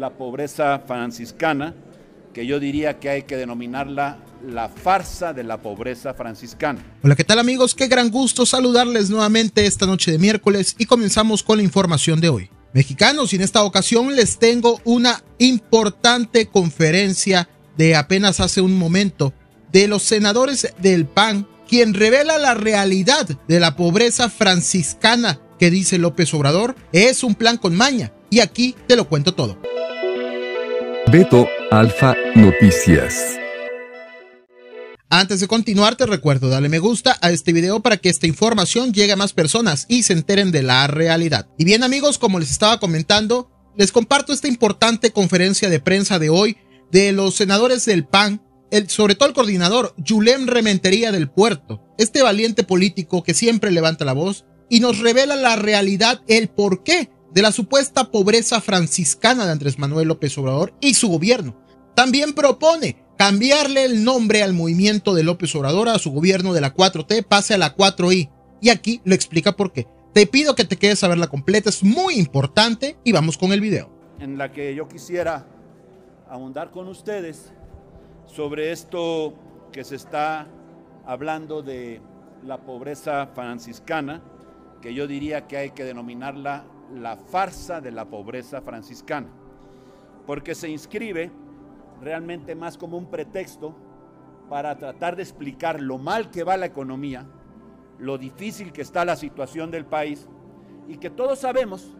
la pobreza franciscana, que yo diría que hay que denominarla la farsa de la pobreza franciscana. Hola, ¿qué tal amigos? Qué gran gusto saludarles nuevamente esta noche de miércoles y comenzamos con la información de hoy. Mexicanos, y en esta ocasión les tengo una importante conferencia de apenas hace un momento de los senadores del PAN, quien revela la realidad de la pobreza franciscana que dice López Obrador es un plan con maña. Y aquí te lo cuento todo. Beto, Alfa Noticias. Antes de continuar, te recuerdo, dale me gusta a este video para que esta información llegue a más personas y se enteren de la realidad. Y bien amigos, como les estaba comentando, les comparto esta importante conferencia de prensa de hoy de los senadores del PAN, el, sobre todo el coordinador Julem Rementería del Puerto, este valiente político que siempre levanta la voz y nos revela la realidad, el por qué de la supuesta pobreza franciscana de Andrés Manuel López Obrador y su gobierno. También propone cambiarle el nombre al movimiento de López Obrador a su gobierno de la 4T, pase a la 4I. Y aquí lo explica por qué. Te pido que te quedes a verla completa, es muy importante y vamos con el video. En la que yo quisiera ahondar con ustedes sobre esto que se está hablando de la pobreza franciscana, que yo diría que hay que denominarla la farsa de la pobreza franciscana, porque se inscribe realmente más como un pretexto para tratar de explicar lo mal que va la economía, lo difícil que está la situación del país y que todos sabemos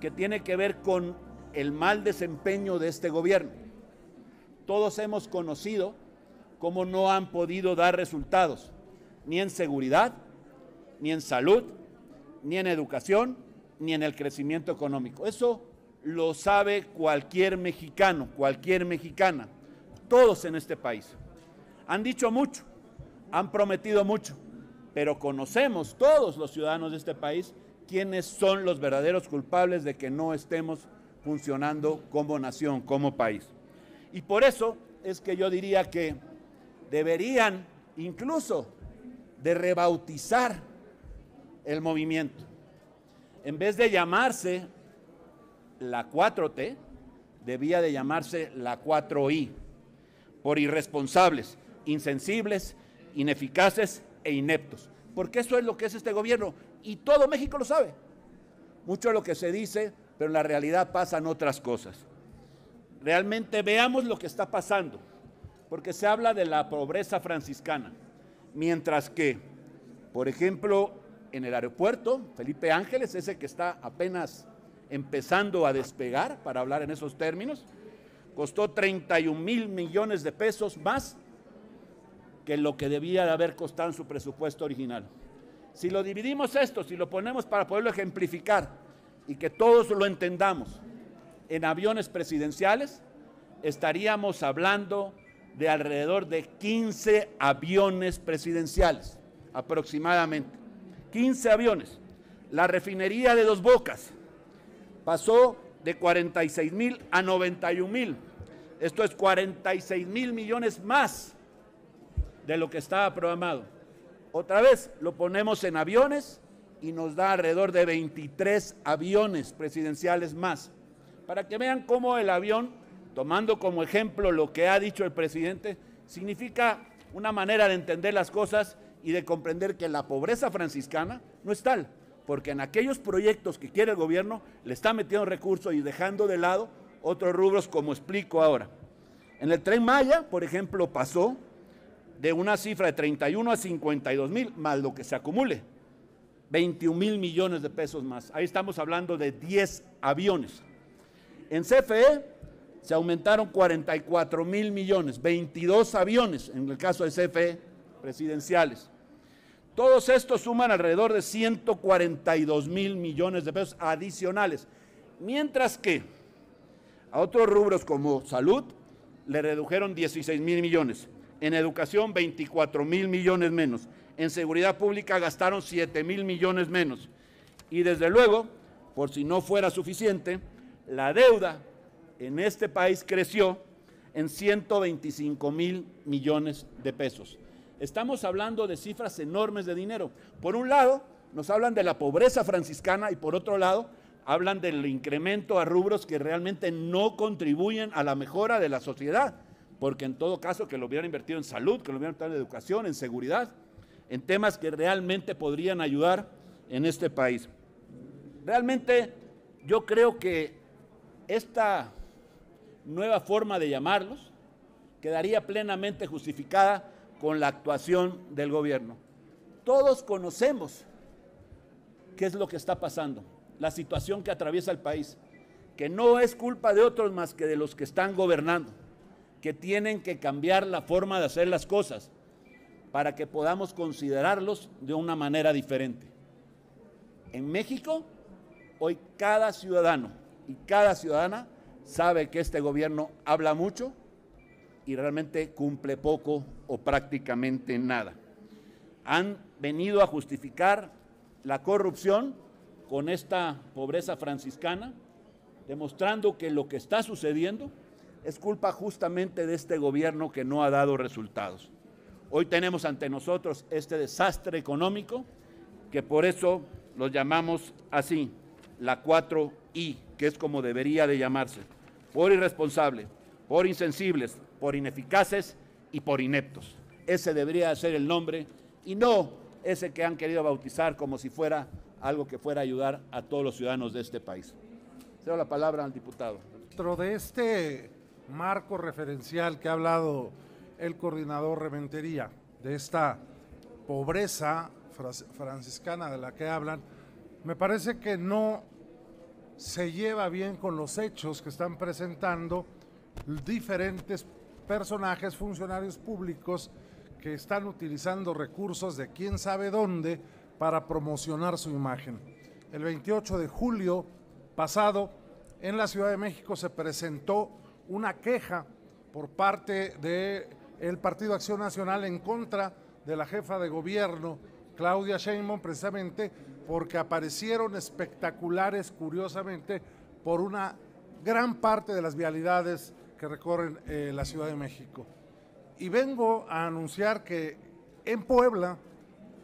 que tiene que ver con el mal desempeño de este gobierno. Todos hemos conocido cómo no han podido dar resultados, ni en seguridad, ni en salud, ni en educación, ni en el crecimiento económico. Eso lo sabe cualquier mexicano, cualquier mexicana, todos en este país. Han dicho mucho, han prometido mucho, pero conocemos todos los ciudadanos de este país quiénes son los verdaderos culpables de que no estemos funcionando como nación, como país. Y por eso es que yo diría que deberían incluso de rebautizar el movimiento en vez de llamarse la 4T, debía de llamarse la 4I, por irresponsables, insensibles, ineficaces e ineptos. Porque eso es lo que es este gobierno y todo México lo sabe. Mucho de lo que se dice, pero en la realidad pasan otras cosas. Realmente veamos lo que está pasando, porque se habla de la pobreza franciscana, mientras que, por ejemplo, en el aeropuerto. Felipe Ángeles ese que está apenas empezando a despegar, para hablar en esos términos. Costó 31 mil millones de pesos más que lo que debía de haber costado en su presupuesto original. Si lo dividimos esto, si lo ponemos para poderlo ejemplificar y que todos lo entendamos, en aviones presidenciales estaríamos hablando de alrededor de 15 aviones presidenciales aproximadamente. 15 aviones. La refinería de Dos Bocas pasó de 46 mil a 91 mil. Esto es 46 mil millones más de lo que estaba programado. Otra vez lo ponemos en aviones y nos da alrededor de 23 aviones presidenciales más. Para que vean cómo el avión, tomando como ejemplo lo que ha dicho el presidente, significa una manera de entender las cosas y de comprender que la pobreza franciscana no es tal, porque en aquellos proyectos que quiere el gobierno le está metiendo recursos y dejando de lado otros rubros como explico ahora. En el tren Maya, por ejemplo, pasó de una cifra de 31 a 52 mil, más lo que se acumule, 21 mil millones de pesos más. Ahí estamos hablando de 10 aviones. En CFE se aumentaron 44 mil millones, 22 aviones en el caso de CFE presidenciales. Todos estos suman alrededor de 142 mil millones de pesos adicionales. Mientras que a otros rubros como salud le redujeron 16 mil millones, en educación 24 mil millones menos, en seguridad pública gastaron 7 mil millones menos. Y desde luego, por si no fuera suficiente, la deuda en este país creció en 125 mil millones de pesos. Estamos hablando de cifras enormes de dinero. Por un lado, nos hablan de la pobreza franciscana y por otro lado, hablan del incremento a rubros que realmente no contribuyen a la mejora de la sociedad, porque en todo caso que lo hubieran invertido en salud, que lo hubieran invertido en educación, en seguridad, en temas que realmente podrían ayudar en este país. Realmente yo creo que esta nueva forma de llamarlos quedaría plenamente justificada con la actuación del gobierno. Todos conocemos qué es lo que está pasando, la situación que atraviesa el país, que no es culpa de otros más que de los que están gobernando, que tienen que cambiar la forma de hacer las cosas para que podamos considerarlos de una manera diferente. En México, hoy cada ciudadano y cada ciudadana sabe que este gobierno habla mucho, y realmente cumple poco o prácticamente nada. Han venido a justificar la corrupción con esta pobreza franciscana, demostrando que lo que está sucediendo es culpa justamente de este gobierno que no ha dado resultados. Hoy tenemos ante nosotros este desastre económico que por eso lo llamamos así, la 4I, que es como debería de llamarse, por irresponsable por insensibles, por ineficaces y por ineptos. Ese debería ser el nombre y no ese que han querido bautizar como si fuera algo que fuera a ayudar a todos los ciudadanos de este país. Cedo la palabra al diputado. Dentro de este marco referencial que ha hablado el coordinador Reventería, de esta pobreza franciscana de la que hablan, me parece que no se lleva bien con los hechos que están presentando diferentes personajes, funcionarios públicos que están utilizando recursos de quién sabe dónde para promocionar su imagen. El 28 de julio pasado, en la Ciudad de México se presentó una queja por parte del Partido Acción Nacional en contra de la jefa de gobierno, Claudia Sheinbaum, precisamente porque aparecieron espectaculares, curiosamente, por una gran parte de las vialidades que recorren eh, la Ciudad de México. Y vengo a anunciar que en Puebla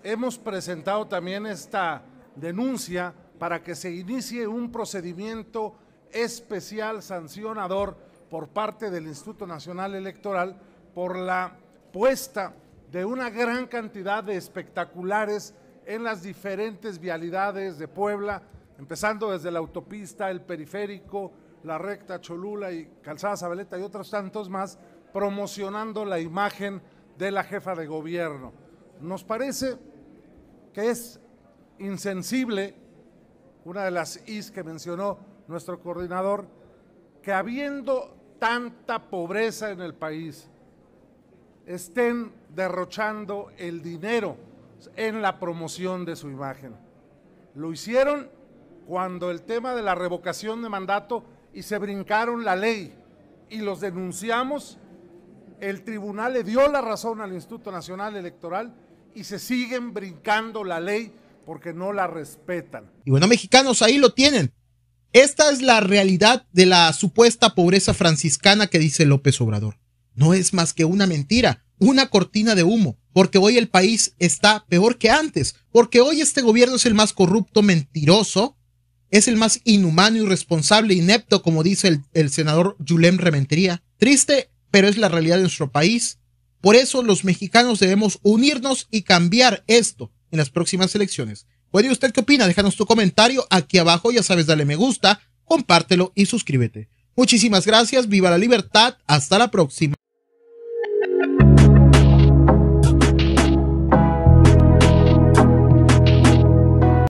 hemos presentado también esta denuncia para que se inicie un procedimiento especial sancionador por parte del Instituto Nacional Electoral por la puesta de una gran cantidad de espectaculares en las diferentes vialidades de Puebla, empezando desde la autopista, el periférico, la Recta, Cholula y Calzada Zabaleta y otros tantos más, promocionando la imagen de la jefa de gobierno. Nos parece que es insensible, una de las is que mencionó nuestro coordinador, que habiendo tanta pobreza en el país, estén derrochando el dinero en la promoción de su imagen. Lo hicieron cuando el tema de la revocación de mandato y se brincaron la ley y los denunciamos, el tribunal le dio la razón al Instituto Nacional Electoral y se siguen brincando la ley porque no la respetan. Y bueno, mexicanos, ahí lo tienen. Esta es la realidad de la supuesta pobreza franciscana que dice López Obrador. No es más que una mentira, una cortina de humo, porque hoy el país está peor que antes, porque hoy este gobierno es el más corrupto, mentiroso es el más inhumano, irresponsable, inepto, como dice el, senador Julem Rementería. Triste, pero es la realidad de nuestro país. Por eso los mexicanos debemos unirnos y cambiar esto en las próximas elecciones. ¿Puede usted qué opina? Déjanos tu comentario aquí abajo, ya sabes, dale me gusta, compártelo y suscríbete. Muchísimas gracias, viva la libertad, hasta la próxima.